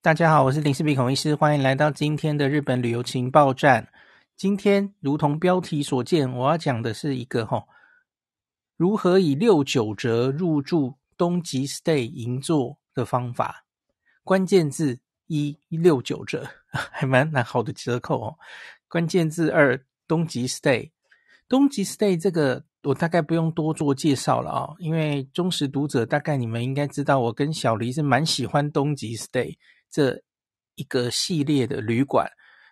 大家好，我是林世比孔医师，欢迎来到今天的日本旅游情报站。今天如同标题所见，我要讲的是一个吼，如何以六九折入住东极 Stay 银座的方法。关键字一六九折，还蛮蛮好的折扣哦。关键字二东极 Stay，东极 Stay 这个我大概不用多做介绍了啊，因为忠实读者大概你们应该知道，我跟小黎是蛮喜欢东极 Stay。这一个系列的旅馆，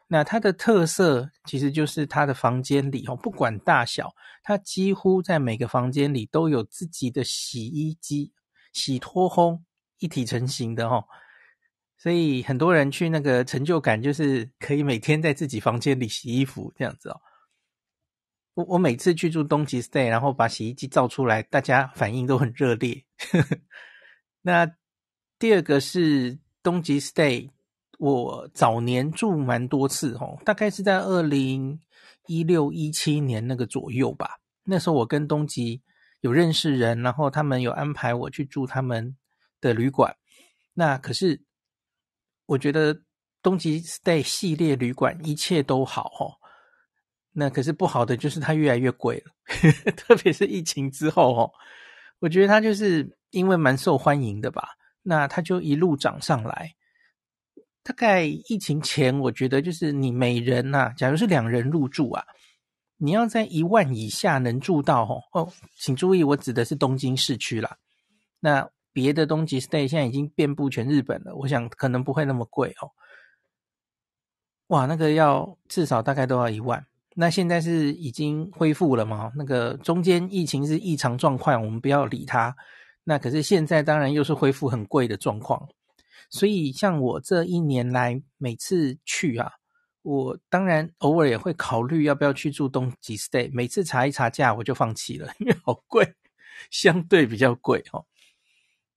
那它的特色其实就是它的房间里哦，不管大小，它几乎在每个房间里都有自己的洗衣机、洗脱烘一体成型的哦。所以很多人去那个成就感就是可以每天在自己房间里洗衣服这样子哦。我我每次去住东极 stay，然后把洗衣机照出来，大家反应都很热烈。那第二个是。东极 Stay，我早年住蛮多次哦，大概是在二零一六一七年那个左右吧。那时候我跟东极有认识人，然后他们有安排我去住他们的旅馆。那可是我觉得东极 Stay 系列旅馆一切都好哦。那可是不好的就是它越来越贵了，特别是疫情之后哦，我觉得它就是因为蛮受欢迎的吧。那它就一路涨上来。大概疫情前，我觉得就是你每人呐，假如是两人入住啊，你要在一万以下能住到哦哦，请注意，我指的是东京市区啦。那别的东京 Stay 现在已经遍布全日本了，我想可能不会那么贵哦。哇，那个要至少大概都要一万。那现在是已经恢复了吗？那个中间疫情是异常状况，我们不要理它。那可是现在当然又是恢复很贵的状况，所以像我这一年来每次去啊，我当然偶尔也会考虑要不要去住东季 stay，每次查一查价我就放弃了，因为好贵，相对比较贵哦。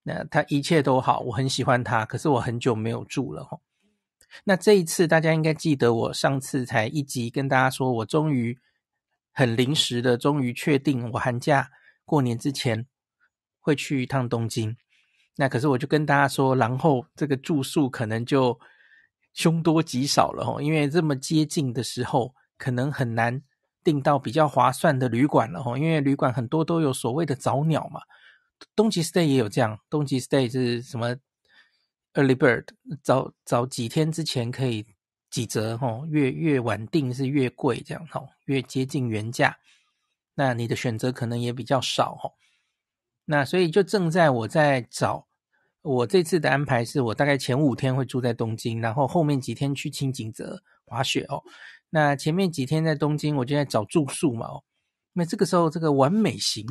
那他一切都好，我很喜欢他，可是我很久没有住了哦。那这一次大家应该记得，我上次才一集跟大家说，我终于很临时的终于确定，我寒假过年之前。会去一趟东京，那可是我就跟大家说，然后这个住宿可能就凶多吉少了哦，因为这么接近的时候，可能很难订到比较划算的旅馆了哦，因为旅馆很多都有所谓的早鸟嘛，东极 stay 也有这样，东极 stay 是什么 early bird，早早几天之前可以几折哦，越越晚订是越贵这样哦，越接近原价，那你的选择可能也比较少哦。那所以就正在我在找，我这次的安排是我大概前五天会住在东京，然后后面几天去青井泽滑雪哦。那前面几天在东京，我就在找住宿嘛哦。那这个时候，这个完美型，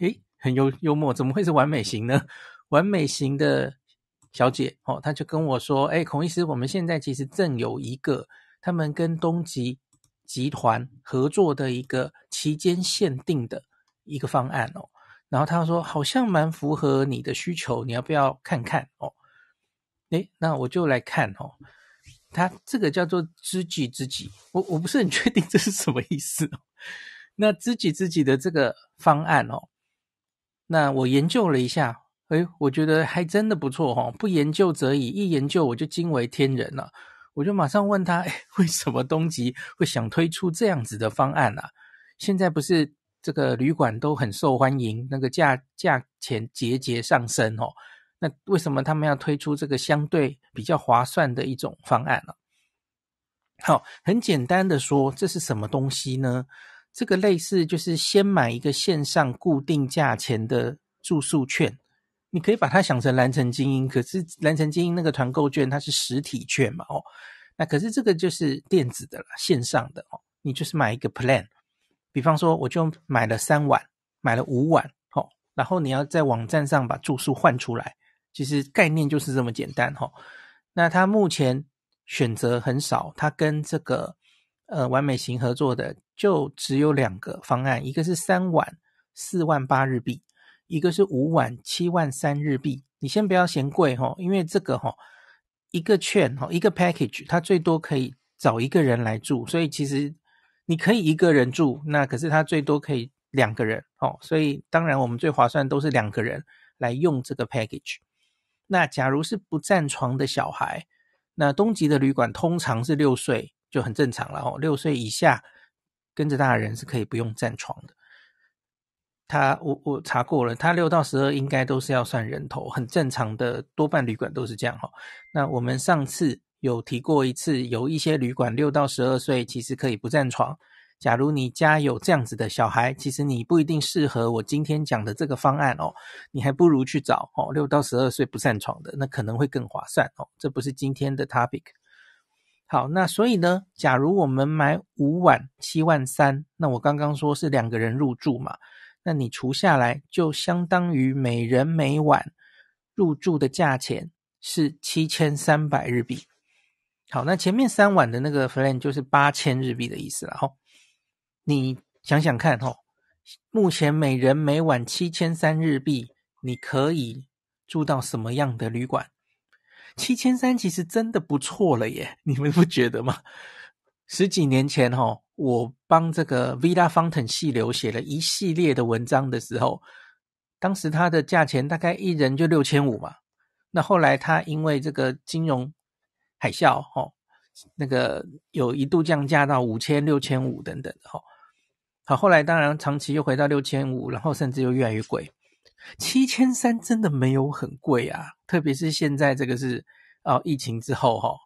诶，很幽幽默，怎么会是完美型呢？完美型的小姐哦，她就跟我说，哎，孔医师，我们现在其实正有一个，他们跟东极集团合作的一个期间限定的一个方案哦。然后他说：“好像蛮符合你的需求，你要不要看看哦？”诶，那我就来看哦。他这个叫做知己知己，我我不是很确定这是什么意思。那知己知己的这个方案哦，那我研究了一下，哎，我觉得还真的不错哦。不研究则已，一研究我就惊为天人了。我就马上问他：“哎，为什么东吉会想推出这样子的方案呢？”现在不是。这个旅馆都很受欢迎，那个价价钱节节上升哦。那为什么他们要推出这个相对比较划算的一种方案呢？好，很简单的说，这是什么东西呢？这个类似就是先买一个线上固定价钱的住宿券，你可以把它想成蓝城精英。可是蓝城精英那个团购券它是实体券嘛，哦，那可是这个就是电子的了，线上的哦，你就是买一个 plan。比方说，我就买了三晚，买了五晚，哦，然后你要在网站上把住宿换出来，其实概念就是这么简单，哈。那他目前选择很少，他跟这个呃完美型合作的就只有两个方案，一个是三晚四万八日币，一个是五晚七万三日币。你先不要嫌贵，哈，因为这个哈一个券哈一个 package，它最多可以找一个人来住，所以其实。你可以一个人住，那可是他最多可以两个人哦，所以当然我们最划算都是两个人来用这个 package。那假如是不占床的小孩，那东极的旅馆通常是六岁就很正常了哦，六岁以下跟着大人是可以不用占床的。他我我查过了，他六到十二应该都是要算人头，很正常的，多半旅馆都是这样哈。那我们上次。有提过一次，有一些旅馆六到十二岁其实可以不占床。假如你家有这样子的小孩，其实你不一定适合我今天讲的这个方案哦。你还不如去找哦，六到十二岁不占床的，那可能会更划算哦。这不是今天的 topic。好，那所以呢，假如我们买五晚七万三，那我刚刚说是两个人入住嘛，那你除下来就相当于每人每晚入住的价钱是七千三百日币。好，那前面三晚的那个 f l a n 就是八千日币的意思啦。哦。你想想看哦，目前每人每晚七千三日币，你可以住到什么样的旅馆？七千三其实真的不错了耶，你们不觉得吗？十几年前哦，我帮这个 Villa Fountain 系流写了一系列的文章的时候，当时它的价钱大概一人就六千五嘛。那后来它因为这个金融海啸哈，那个有一度降价到五千六千五等等的哈，好，后来当然长期又回到六千五，然后甚至又越来越贵，七千三真的没有很贵啊，特别是现在这个是哦，疫情之后哈，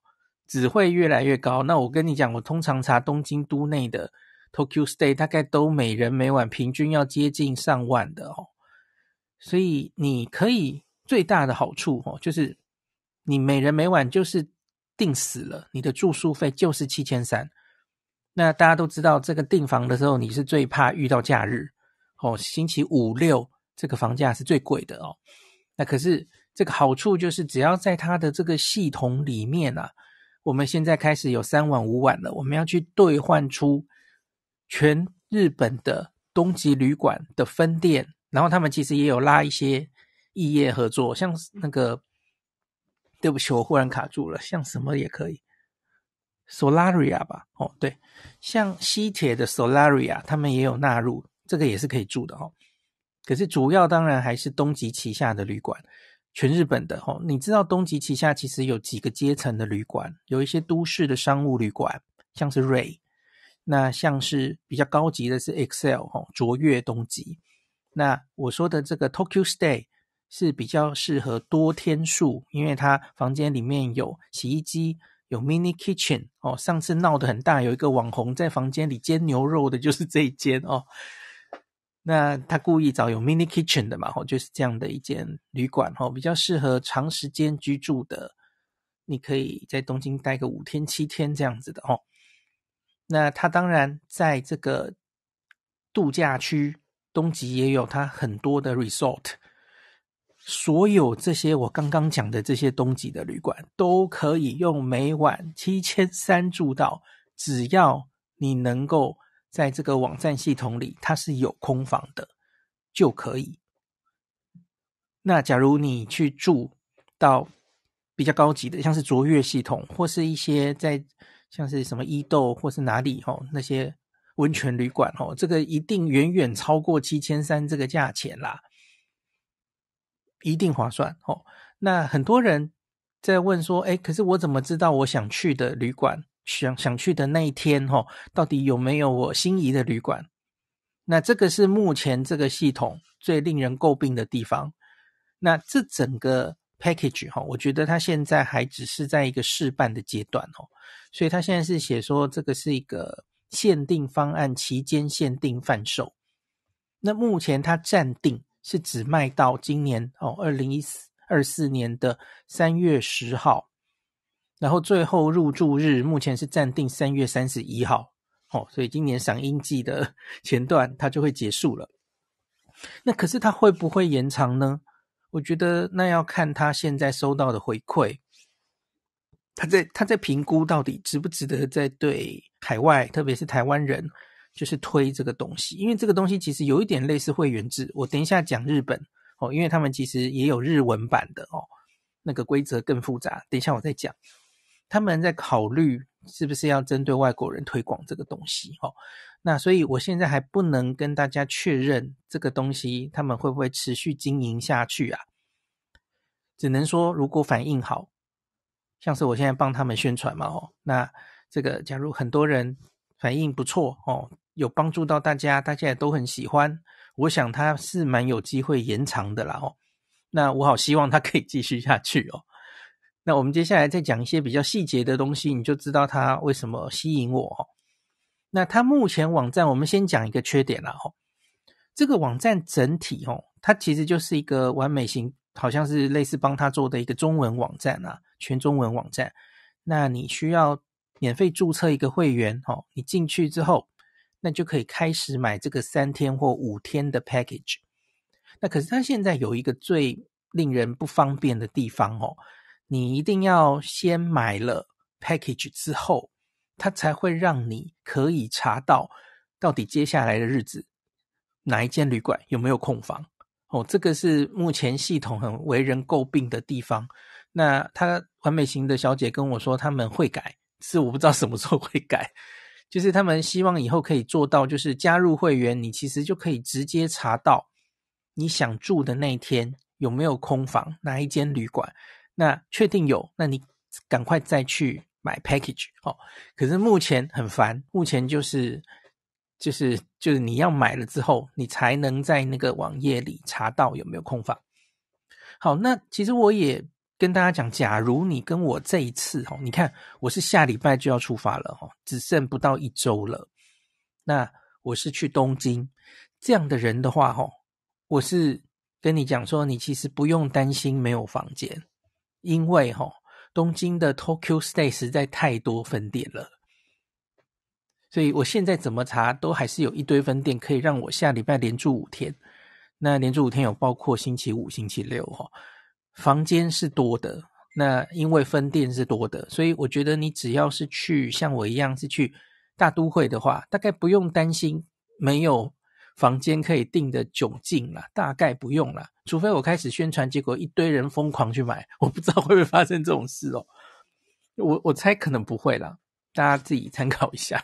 只会越来越高。那我跟你讲，我通常查东京都内的 Tokyo Stay 大概都每人每晚平均要接近上万的哦，所以你可以最大的好处哦，就是你每人每晚就是。定死了，你的住宿费就是七千三。那大家都知道，这个订房的时候，你是最怕遇到假日哦，星期五六这个房价是最贵的哦。那可是这个好处就是，只要在它的这个系统里面啊，我们现在开始有三晚五晚了，我们要去兑换出全日本的东极旅馆的分店，然后他们其实也有拉一些异业合作，像那个。对不起，我忽然卡住了。像什么也可以，Solaria 吧？哦，对，像西铁的 Solaria，他们也有纳入，这个也是可以住的哦。可是主要当然还是东极旗下的旅馆，全日本的哦。你知道东极旗下其实有几个阶层的旅馆，有一些都市的商务旅馆，像是 Ray，那像是比较高级的是 Excel 哦，卓越东极。那我说的这个 Tokyo Stay。是比较适合多天数，因为它房间里面有洗衣机，有 mini kitchen 哦。上次闹得很大，有一个网红在房间里煎牛肉的，就是这一间哦。那他故意找有 mini kitchen 的嘛，哦，就是这样的一间旅馆哦，比较适合长时间居住的。你可以在东京待个五天、七天这样子的哦。那他当然在这个度假区东极也有他很多的 resort。所有这些我刚刚讲的这些东极的旅馆，都可以用每晚七千三住到，只要你能够在这个网站系统里它是有空房的，就可以。那假如你去住到比较高级的，像是卓越系统，或是一些在像是什么伊豆或是哪里哦那些温泉旅馆哦，这个一定远远超过七千三这个价钱啦。一定划算哦。那很多人在问说：“哎，可是我怎么知道我想去的旅馆，想想去的那一天哦，到底有没有我心仪的旅馆？”那这个是目前这个系统最令人诟病的地方。那这整个 package 哈，我觉得它现在还只是在一个试办的阶段哦，所以它现在是写说这个是一个限定方案期间限定贩售。那目前它暂定。是只卖到今年哦，二零一四二四年的三月十号，然后最后入住日目前是暂定三月三十一号，哦，所以今年赏樱季的 前段它就会结束了。那可是它会不会延长呢？我觉得那要看它现在收到的回馈，他在他在评估到底值不值得在对海外，特别是台湾人。就是推这个东西，因为这个东西其实有一点类似会员制。我等一下讲日本哦，因为他们其实也有日文版的哦，那个规则更复杂。等一下我再讲，他们在考虑是不是要针对外国人推广这个东西哦。那所以我现在还不能跟大家确认这个东西他们会不会持续经营下去啊？只能说如果反应好，像是我现在帮他们宣传嘛哦，那这个假如很多人反应不错哦。有帮助到大家，大家也都很喜欢。我想它是蛮有机会延长的啦哦。那我好希望它可以继续下去哦。那我们接下来再讲一些比较细节的东西，你就知道它为什么吸引我。那它目前网站，我们先讲一个缺点啦吼。这个网站整体哦，它其实就是一个完美型，好像是类似帮他做的一个中文网站啊，全中文网站。那你需要免费注册一个会员哦，你进去之后。那就可以开始买这个三天或五天的 package。那可是他现在有一个最令人不方便的地方哦，你一定要先买了 package 之后，他才会让你可以查到到底接下来的日子哪一间旅馆有没有空房哦。这个是目前系统很为人诟病的地方。那他完美型的小姐跟我说他们会改，是我不知道什么时候会改。就是他们希望以后可以做到，就是加入会员，你其实就可以直接查到你想住的那一天有没有空房，哪一间旅馆。那确定有，那你赶快再去买 package 哦。可是目前很烦，目前就是就是就是你要买了之后，你才能在那个网页里查到有没有空房。好，那其实我也。跟大家讲，假如你跟我这一次哦，你看我是下礼拜就要出发了哦，只剩不到一周了。那我是去东京，这样的人的话哦，我是跟你讲说，你其实不用担心没有房间，因为哦，东京的 Tokyo Stay 实在太多分店了，所以我现在怎么查都还是有一堆分店可以让我下礼拜连住五天。那连住五天有包括星期五、星期六哈。房间是多的，那因为分店是多的，所以我觉得你只要是去像我一样是去大都会的话，大概不用担心没有房间可以订的窘境了，大概不用了。除非我开始宣传，结果一堆人疯狂去买，我不知道会不会发生这种事哦。我我猜可能不会了，大家自己参考一下。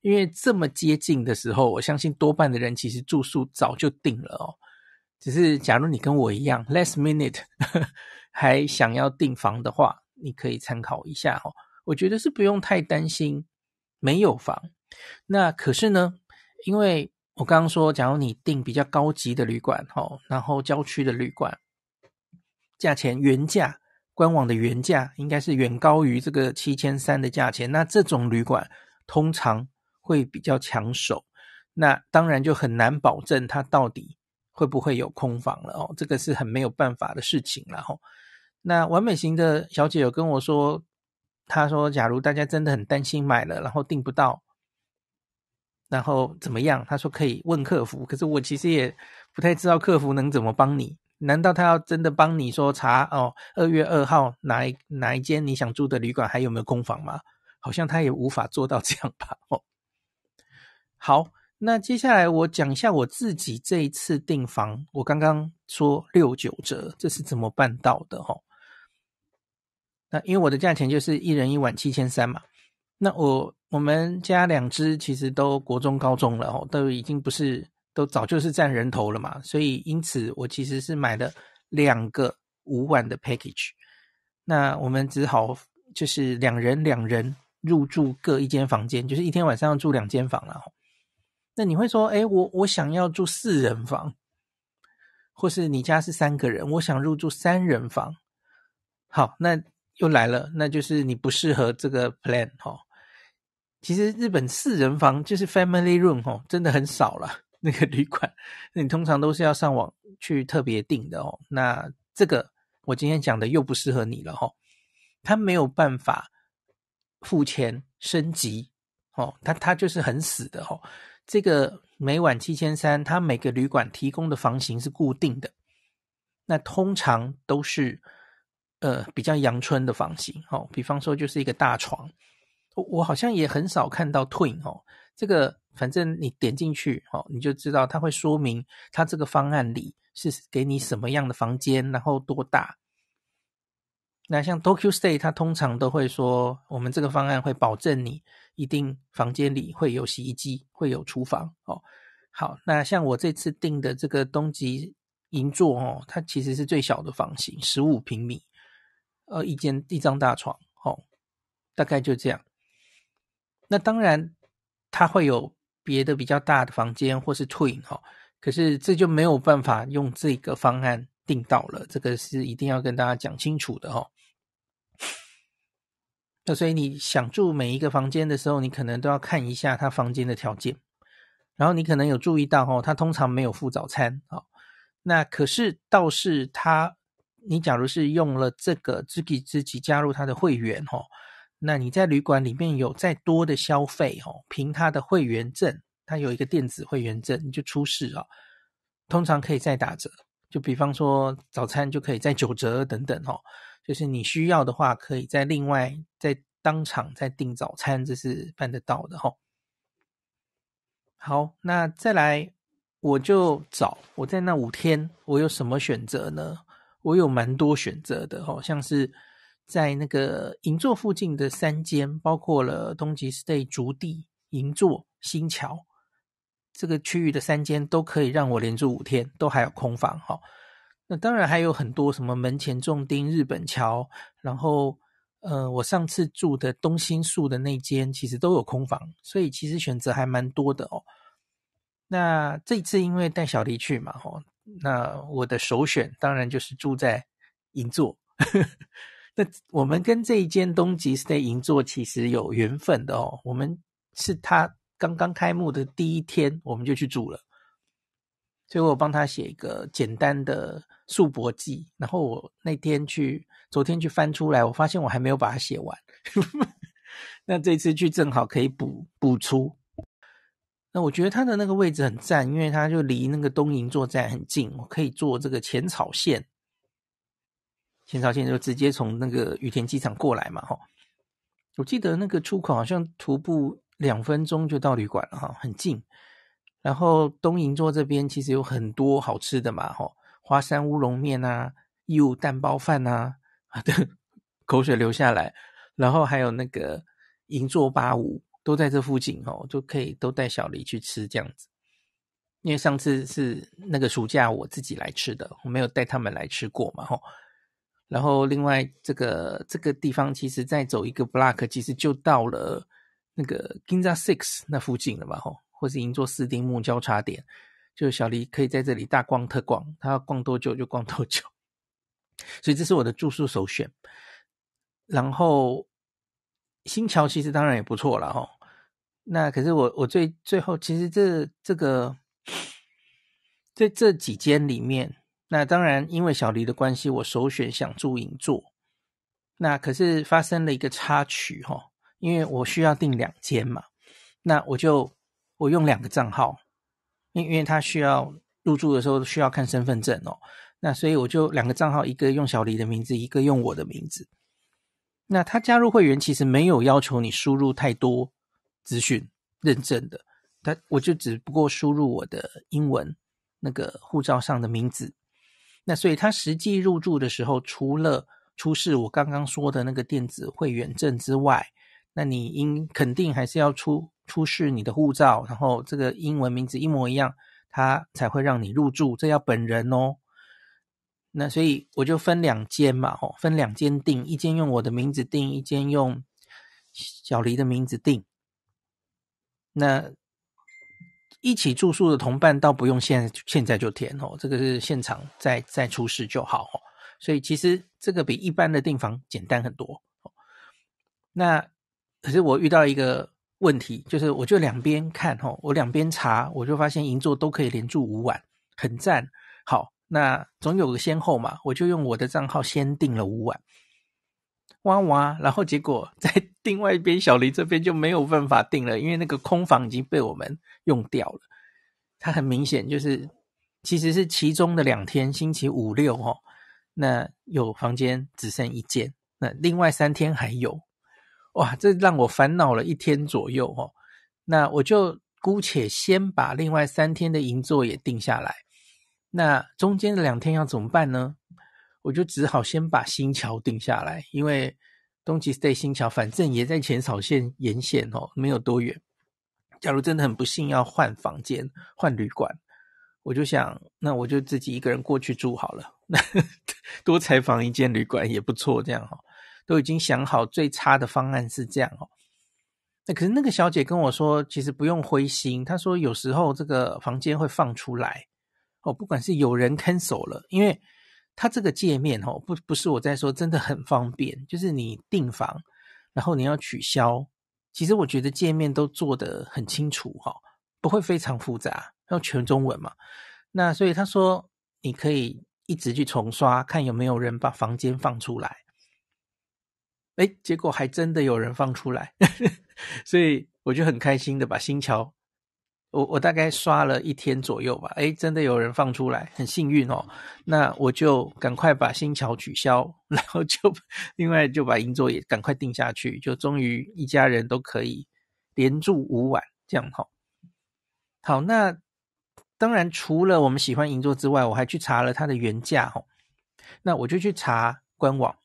因为这么接近的时候，我相信多半的人其实住宿早就订了哦。只是，假如你跟我一样，last minute 呵 呵还想要订房的话，你可以参考一下哦。我觉得是不用太担心没有房。那可是呢，因为我刚刚说，假如你订比较高级的旅馆，哦，然后郊区的旅馆，价钱原价官网的原价应该是远高于这个七千三的价钱。那这种旅馆通常会比较抢手，那当然就很难保证它到底。会不会有空房了哦？这个是很没有办法的事情了哦。那完美型的小姐有跟我说，她说：“假如大家真的很担心买了，然后订不到，然后怎么样？”她说可以问客服，可是我其实也不太知道客服能怎么帮你。难道他要真的帮你说查哦？二月二号哪一哪一间你想住的旅馆还有没有空房吗？好像他也无法做到这样吧？哦，好。那接下来我讲一下我自己这一次订房。我刚刚说六九折，这是怎么办到的？哈，那因为我的价钱就是一人一晚七千三嘛。那我我们家两只其实都国中、高中了，哦，都已经不是，都早就是占人头了嘛。所以因此，我其实是买了两个五晚的 package。那我们只好就是两人两人入住各一间房间，就是一天晚上要住两间房了。那你会说，哎，我我想要住四人房，或是你家是三个人，我想入住三人房。好，那又来了，那就是你不适合这个 plan 哈。其实日本四人房就是 family room 哈，真的很少了。那个旅馆，你通常都是要上网去特别订的哦。那这个我今天讲的又不适合你了哈。他没有办法付钱升级哦，他他就是很死的哦。这个每晚七千三，它每个旅馆提供的房型是固定的，那通常都是呃比较阳春的房型哦，比方说就是一个大床，我好像也很少看到 Twin 哦。这个反正你点进去哦，你就知道它会说明它这个方案里是给你什么样的房间，然后多大。那像 Tokyo Stay，它通常都会说我们这个方案会保证你。一定房间里会有洗衣机，会有厨房哦。好，那像我这次订的这个东极银座哦，它其实是最小的房型，十五平米，呃，一间一张大床哦，大概就这样。那当然它会有别的比较大的房间或是 Twin 哦，可是这就没有办法用这个方案订到了，这个是一定要跟大家讲清楚的哦。所以你想住每一个房间的时候，你可能都要看一下他房间的条件，然后你可能有注意到哦，他通常没有付早餐哦。那可是倒是他，你假如是用了这个自己自己加入他的会员哦，那你在旅馆里面有再多的消费哦，凭他的会员证，他有一个电子会员证，你就出示哦，通常可以再打折，就比方说早餐就可以再九折等等哦。就是你需要的话，可以在另外再当场再订早餐，这是办得到的哈。好，那再来我就找我在那五天我有什么选择呢？我有蛮多选择的好像是在那个银座附近的三间，包括了东急 Stay、竹地、银座、新桥这个区域的三间都可以让我连住五天，都还有空房哈。那当然还有很多什么门前种丁日本桥，然后，呃，我上次住的东兴树的那间其实都有空房，所以其实选择还蛮多的哦。那这次因为带小弟去嘛，吼，那我的首选当然就是住在银座。那我们跟这一间东吉 Stay 银座其实有缘分的哦，我们是他刚刚开幕的第一天，我们就去住了。所以我帮他写一个简单的素泊记，然后我那天去，昨天去翻出来，我发现我还没有把它写完。那这次去正好可以补补出。那我觉得他的那个位置很赞，因为他就离那个东营作战很近，我可以坐这个浅草线，浅草线就直接从那个羽田机场过来嘛，哈。我记得那个出口好像徒步两分钟就到旅馆了，哈，很近。然后东银座这边其实有很多好吃的嘛，吼，花山乌龙面啊，义乌蛋包饭啊，啊，口水流下来。然后还有那个银座八五，都在这附近，吼，就可以都带小黎去吃这样子。因为上次是那个暑假我自己来吃的，我没有带他们来吃过嘛，吼。然后另外这个这个地方，其实再走一个 block，其实就到了那个 Ginza Six 那附近了嘛，吼。或是银座四丁目交叉点，就小黎可以在这里大逛特逛，他要逛多久就逛多久。所以这是我的住宿首选。然后新桥其实当然也不错了哈。那可是我我最最后其实这这个在这几间里面，那当然因为小黎的关系，我首选想住银座。那可是发生了一个插曲哈，因为我需要订两间嘛，那我就。我用两个账号，因因为他需要入住的时候需要看身份证哦，那所以我就两个账号，一个用小李的名字，一个用我的名字。那他加入会员其实没有要求你输入太多资讯认证的，他我就只不过输入我的英文那个护照上的名字。那所以他实际入住的时候，除了出示我刚刚说的那个电子会员证之外。那你应肯定还是要出出示你的护照，然后这个英文名字一模一样，他才会让你入住。这要本人哦。那所以我就分两间嘛，哦，分两间订，一间用我的名字订，一间用小黎的名字订。那一起住宿的同伴倒不用现现在就填哦，这个是现场再再出示就好哦。所以其实这个比一般的订房简单很多哦。那。可是我遇到一个问题，就是我就两边看吼，我两边查，我就发现银座都可以连住五晚，很赞。好，那总有个先后嘛，我就用我的账号先订了五晚，哇哇！然后结果在 另外一边小林这边就没有办法订了，因为那个空房已经被我们用掉了。它很明显就是，其实是其中的两天，星期五六哈，那有房间只剩一间，那另外三天还有。哇，这让我烦恼了一天左右哦。那我就姑且先把另外三天的银座也定下来。那中间的两天要怎么办呢？我就只好先把新桥定下来，因为东极 stay 新桥，反正也在浅草线沿线哦，没有多远。假如真的很不幸要换房间、换旅馆，我就想，那我就自己一个人过去住好了。那 多采访一间旅馆也不错，这样哈。都已经想好最差的方案是这样哦，那可是那个小姐跟我说，其实不用灰心。她说有时候这个房间会放出来哦，不管是有人看守了，因为他这个界面哦，不不是我在说真的很方便，就是你订房然后你要取消，其实我觉得界面都做的很清楚哈，不会非常复杂，要全中文嘛。那所以他说你可以一直去重刷，看有没有人把房间放出来。哎，结果还真的有人放出来，所以我就很开心的把新桥，我我大概刷了一天左右吧。哎，真的有人放出来，很幸运哦。那我就赶快把新桥取消，然后就另外就把银座也赶快定下去，就终于一家人都可以连住五晚这样哈。好，那当然除了我们喜欢银座之外，我还去查了它的原价哈。那我就去查官网。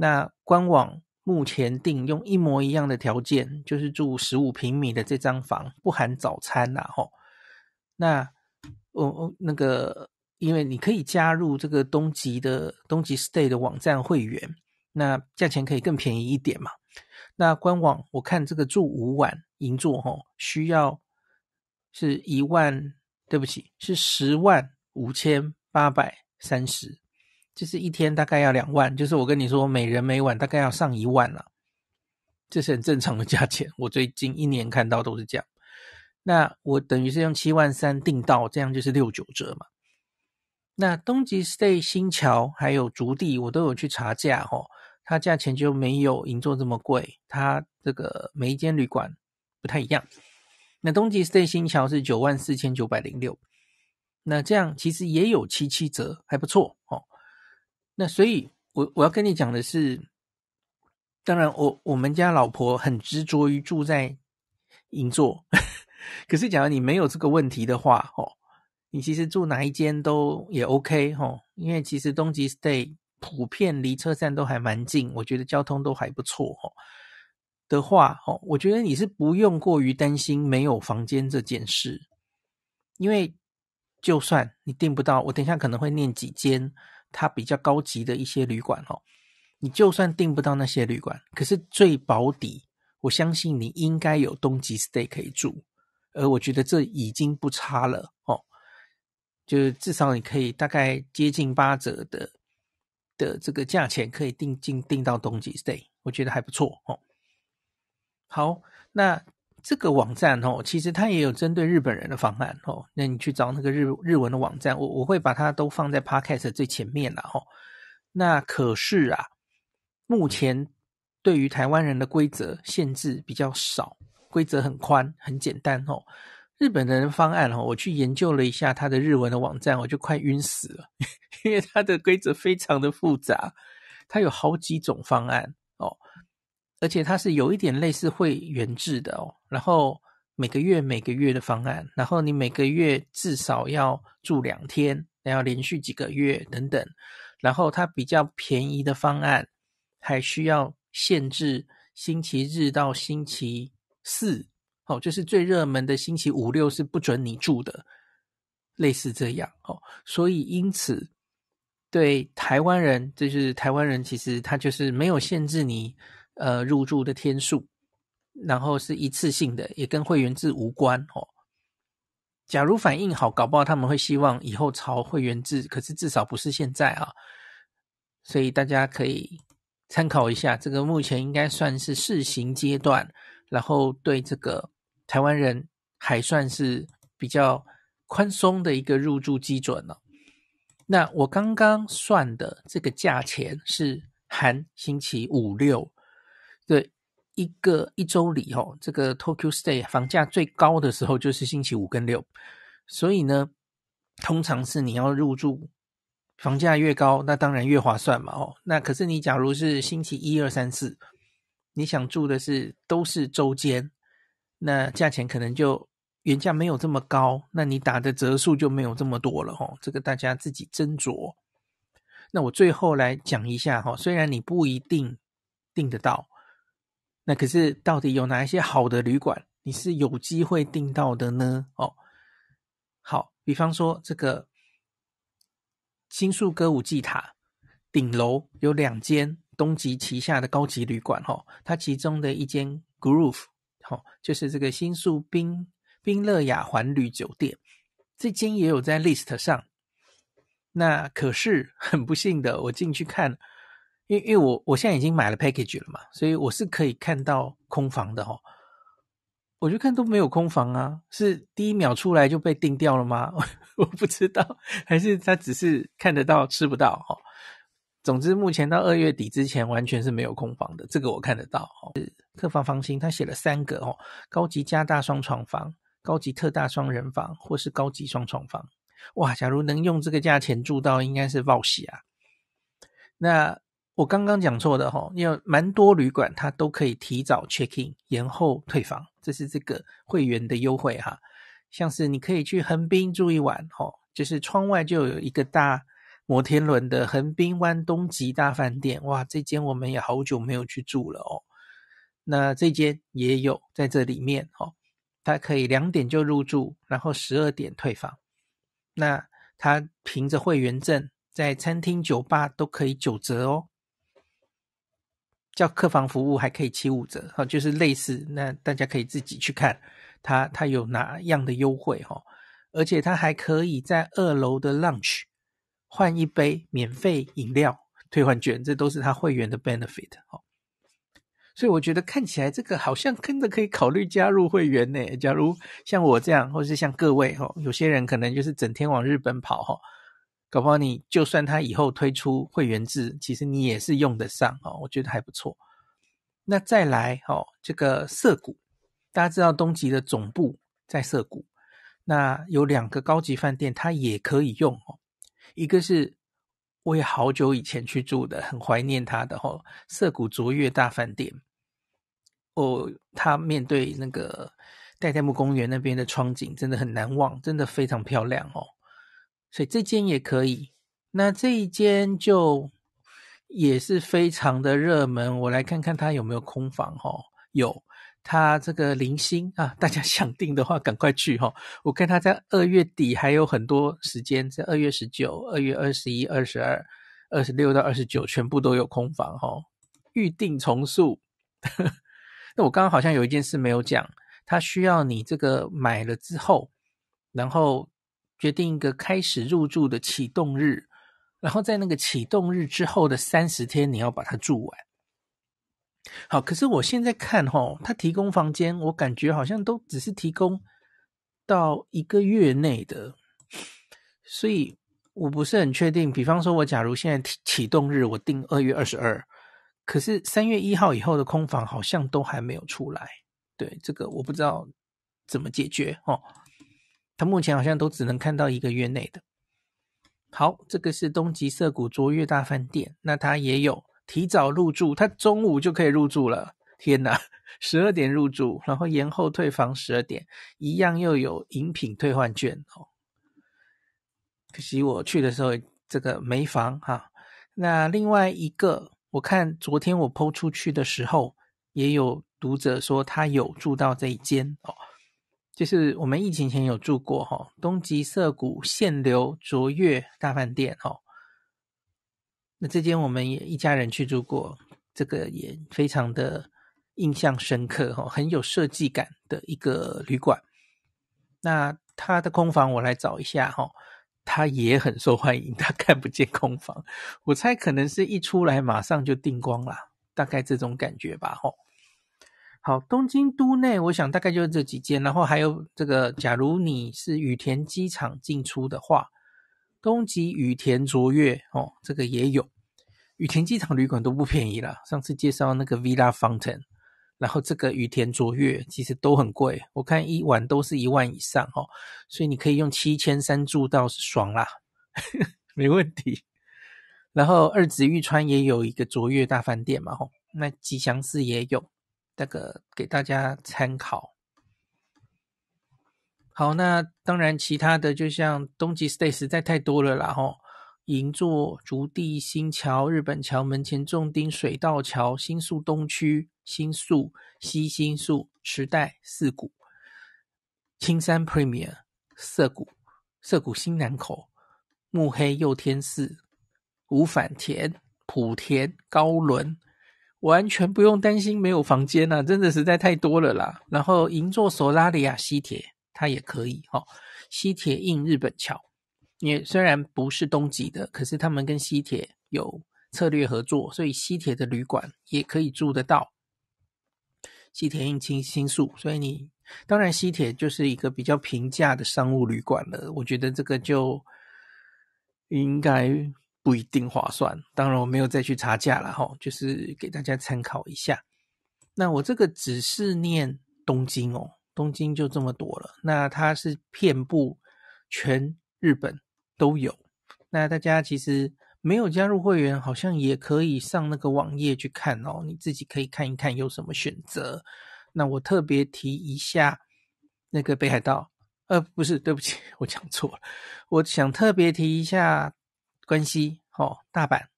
那官网目前订用一模一样的条件，就是住十五平米的这张房，不含早餐呐吼。那我哦、那个，因为你可以加入这个东极的东极 stay 的网站会员，那价钱可以更便宜一点嘛。那官网我看这个住五晚银座吼，需要是一万，对不起，是十万五千八百三十。就是一天大概要两万，就是我跟你说，每人每晚大概要上一万了，这是很正常的价钱。我最近一年看到都是这样。那我等于是用七万三订到，这样就是六九折嘛。那东极 stay 新桥还有竹地，我都有去查价哦，它价钱就没有银座这么贵。它这个每一间旅馆不太一样。那东极 stay 新桥是九万四千九百零六，那这样其实也有七七折，还不错哦。那所以，我我要跟你讲的是，当然，我我们家老婆很执着于住在银座，可是，假如你没有这个问题的话，哦，你其实住哪一间都也 OK 哈，因为其实东极 Stay 普遍离车站都还蛮近，我觉得交通都还不错哦。的话，哦，我觉得你是不用过于担心没有房间这件事，因为就算你订不到，我等一下可能会念几间。它比较高级的一些旅馆哦，你就算订不到那些旅馆，可是最保底，我相信你应该有冬季 stay 可以住，而我觉得这已经不差了哦，就是至少你可以大概接近八折的的这个价钱，可以订进订到冬季 stay，我觉得还不错哦。好，那。这个网站哦，其实它也有针对日本人的方案哦。那你去找那个日日文的网站，我我会把它都放在 Podcast 最前面了哦。那可是啊，目前对于台湾人的规则限制比较少，规则很宽很简单哦。日本人方案哦，我去研究了一下他的日文的网站，我就快晕死了，因为他的规则非常的复杂，他有好几种方案哦，而且他是有一点类似会员制的哦。然后每个月每个月的方案，然后你每个月至少要住两天，然后连续几个月等等，然后它比较便宜的方案还需要限制星期日到星期四，哦，就是最热门的星期五六是不准你住的，类似这样哦。所以因此对台湾人，就是台湾人其实他就是没有限制你呃入住的天数。然后是一次性的，也跟会员制无关哦。假如反应好，搞不好他们会希望以后朝会员制，可是至少不是现在啊。所以大家可以参考一下，这个目前应该算是试行阶段。然后对这个台湾人还算是比较宽松的一个入住基准了。那我刚刚算的这个价钱是含星期五六，对。一个一周里哦，这个 Tokyo Stay 房价最高的时候就是星期五跟六，所以呢，通常是你要入住，房价越高，那当然越划算嘛哦。那可是你假如是星期一二三四，你想住的是都是周间，那价钱可能就原价没有这么高，那你打的折数就没有这么多了哦。这个大家自己斟酌。那我最后来讲一下哈，虽然你不一定订得到。那可是到底有哪一些好的旅馆，你是有机会订到的呢？哦，好，比方说这个新宿歌舞伎塔顶楼有两间东极旗下的高级旅馆，哈，它其中的一间 Grove，o 哦，就是这个新宿冰冰乐雅环旅酒店，这间也有在 list 上。那可是很不幸的，我进去看。因因为我我现在已经买了 package 了嘛，所以我是可以看到空房的哈。我就看都没有空房啊，是第一秒出来就被定掉了吗？我不知道，还是他只是看得到吃不到哈。总之，目前到二月底之前，完全是没有空房的。这个我看得到哈。客房房型他写了三个哦：高级加大双床房、高级特大双人房，或是高级双床房。哇，假如能用这个价钱住到，应该是暴喜啊。那。我刚刚讲错的哈，为蛮多旅馆它都可以提早 check in，延后退房，这是这个会员的优惠哈。像是你可以去横滨住一晚哈，就是窗外就有一个大摩天轮的横滨湾东极大饭店，哇，这间我们也好久没有去住了哦。那这间也有在这里面哦，它可以两点就入住，然后十二点退房。那他凭着会员证在餐厅、酒吧都可以九折哦。叫客房服务还可以七五折，哈，就是类似，那大家可以自己去看，它它有哪样的优惠，哈，而且它还可以在二楼的 lunch 换一杯免费饮料退换券，这都是它会员的 benefit，哈，所以我觉得看起来这个好像真的可以考虑加入会员呢，假如像我这样，或是像各位，哈，有些人可能就是整天往日本跑，哈。搞不好你就算他以后推出会员制，其实你也是用得上哦。我觉得还不错。那再来哦，这个涩谷，大家知道东极的总部在涩谷，那有两个高级饭店，它也可以用哦。一个是我也好久以前去住的，很怀念它的哦。涩谷卓越大饭店，哦，它面对那个代代木公园那边的窗景，真的很难忘，真的非常漂亮哦。所以这间也可以，那这一间就也是非常的热门。我来看看它有没有空房哈，有，它这个零星啊，大家 想订的话赶快去哈。我看它在二月底还有很多时间，在二月十九、二月二十一、二十二、二十六到二十九全部都有空房哈。预定重塑，那我刚刚好像有一件事没有讲，它需要你这个买了之后，然后。决定一个开始入住的启动日，然后在那个启动日之后的三十天，你要把它住完。好，可是我现在看哈，他提供房间，我感觉好像都只是提供到一个月内的，所以我不是很确定。比方说，我假如现在启启动日我定二月二十二，可是三月一号以后的空房好像都还没有出来。对，这个我不知道怎么解决哦。他目前好像都只能看到一个月内的。好，这个是东极色谷卓越大饭店，那他也有提早入住，他中午就可以入住了。天哪，十二点入住，然后延后退房十二点，一样又有饮品退换券哦。可惜我去的时候这个没房哈。那另外一个，我看昨天我抛出去的时候，也有读者说他有住到这一间哦。就是我们疫情前有住过哈，东极涩谷限流卓越大饭店哈，那这间我们也一家人去住过，这个也非常的印象深刻哈，很有设计感的一个旅馆。那他的空房我来找一下哈，他也很受欢迎，他 看不见空房，我猜可能是一出来马上就订光了，大概这种感觉吧哈。好，东京都内，我想大概就是这几间，然后还有这个，假如你是羽田机场进出的话，东急羽田卓越哦，这个也有，羽田机场旅馆都不便宜啦，上次介绍那个 villa fountain，然后这个羽田卓越其实都很贵，我看一晚都是一万以上哈，所以你可以用七千三住到爽啦，没问题。然后二子玉川也有一个卓越大饭店嘛，吼，那吉祥寺也有。那个给大家参考。好，那当然其他的就像东急 Stay 实在太多了啦吼，银座、竹地、新桥、日本桥、门前、重町、水道桥、新宿东区、新宿、西新宿、池袋、四谷、青山 Premier、涩谷、涩谷新南口、目黑、右天寺、五反田、莆田、高轮。完全不用担心没有房间了，真的实在太多了啦。然后银座索拉利亚西铁，它也可以哈。西铁印日本桥，也虽然不是东极的，可是他们跟西铁有策略合作，所以西铁的旅馆也可以住得到。西铁印清新宿，所以你当然西铁就是一个比较平价的商务旅馆了。我觉得这个就应该。不一定划算，当然我没有再去查价了哈，就是给大家参考一下。那我这个只是念东京哦，东京就这么多了。那它是遍布全日本都有。那大家其实没有加入会员，好像也可以上那个网页去看哦，你自己可以看一看有什么选择。那我特别提一下那个北海道，呃，不是，对不起，我讲错了，我想特别提一下。关西哦，大阪，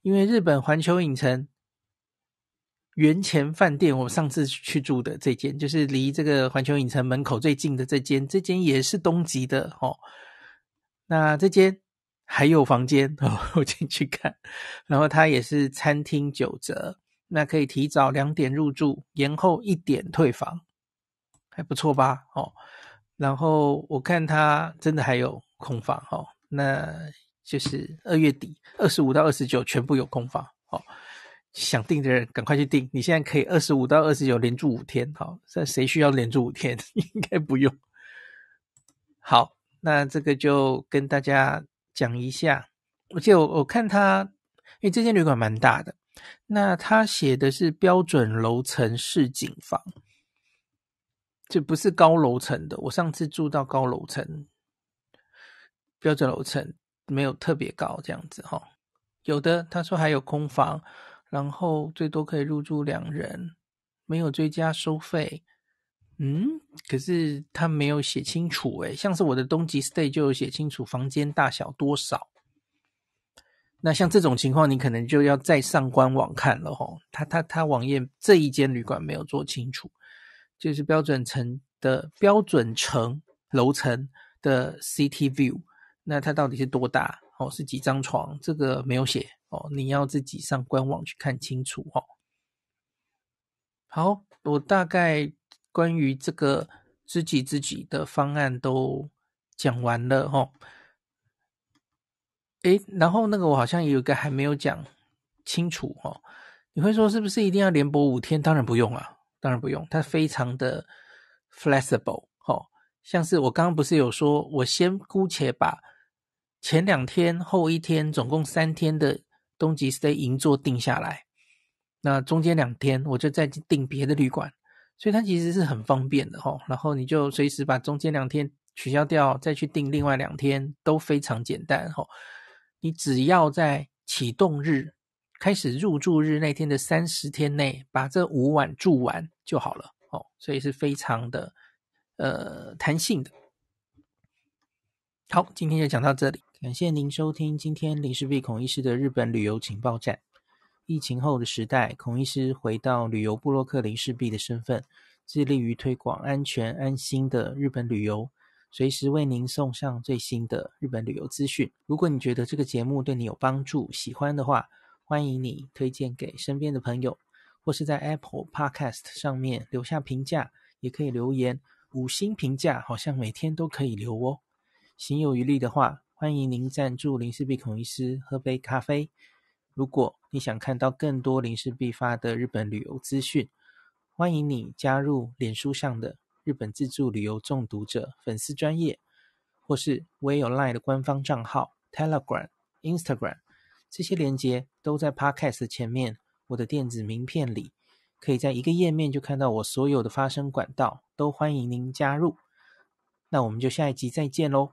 因为日本环球影城元前饭店，我上次去住的这间，就是离这个环球影城门口最近的这间，这间也是东急的哦。那这间还有房间哦，我进去看，然后它也是餐厅九折，那可以提早两点入住，延后一点退房，还不错吧？哦，然后我看它真的还有空房哦，那。就是二月底，二十五到二十九全部有空房，好，想订的人赶快去订。你现在可以二十五到二十九连住五天，好，这谁需要连住五天？应该不用。好，那这个就跟大家讲一下。我且我看他，为这间旅馆蛮大的。那他写的是标准楼层市景房，就不是高楼层的。我上次住到高楼层，标准楼层。没有特别高这样子哈，有的他说还有空房，然后最多可以入住两人，没有追加收费。嗯，可是他没有写清楚诶，像是我的东极 stay 就有写清楚房间大小多少。那像这种情况，你可能就要再上官网看了哦，他他他网页这一间旅馆没有做清楚，就是标准层的标准层楼层的 City View。那它到底是多大？哦，是几张床？这个没有写哦，你要自己上官网去看清楚哦。好，我大概关于这个知己知己的方案都讲完了哦。诶，然后那个我好像也有一个还没有讲清楚哦。你会说是不是一定要连播五天？当然不用啊，当然不用，它非常的 flexible 哦。像是我刚刚不是有说，我先姑且把。前两天、后一天，总共三天的东极 stay 银座定下来，那中间两天我就再订别的旅馆，所以它其实是很方便的哈。然后你就随时把中间两天取消掉，再去订另外两天，都非常简单哈。你只要在启动日、开始入住日那天的三十天内把这五晚住完就好了哦，所以是非常的呃弹性的。好，今天就讲到这里。感谢您收听今天林氏璧孔医师的日本旅游情报站。疫情后的时代，孔医师回到旅游布洛克林氏璧的身份，致力于推广安全安心的日本旅游，随时为您送上最新的日本旅游资讯。如果你觉得这个节目对你有帮助，喜欢的话，欢迎你推荐给身边的朋友，或是在 Apple Podcast 上面留下评价，也可以留言五星评价，好像每天都可以留哦。行有余力的话。欢迎您赞助林氏必孔医师喝杯咖啡。如果你想看到更多林氏必发的日本旅游资讯，欢迎你加入脸书上的日本自助旅游中毒者粉丝专业，或是我也有 Line 的官方账号、Telegram、Instagram，这些连接都在 Podcast 前面我的电子名片里，可以在一个页面就看到我所有的发声管道。都欢迎您加入，那我们就下一集再见喽。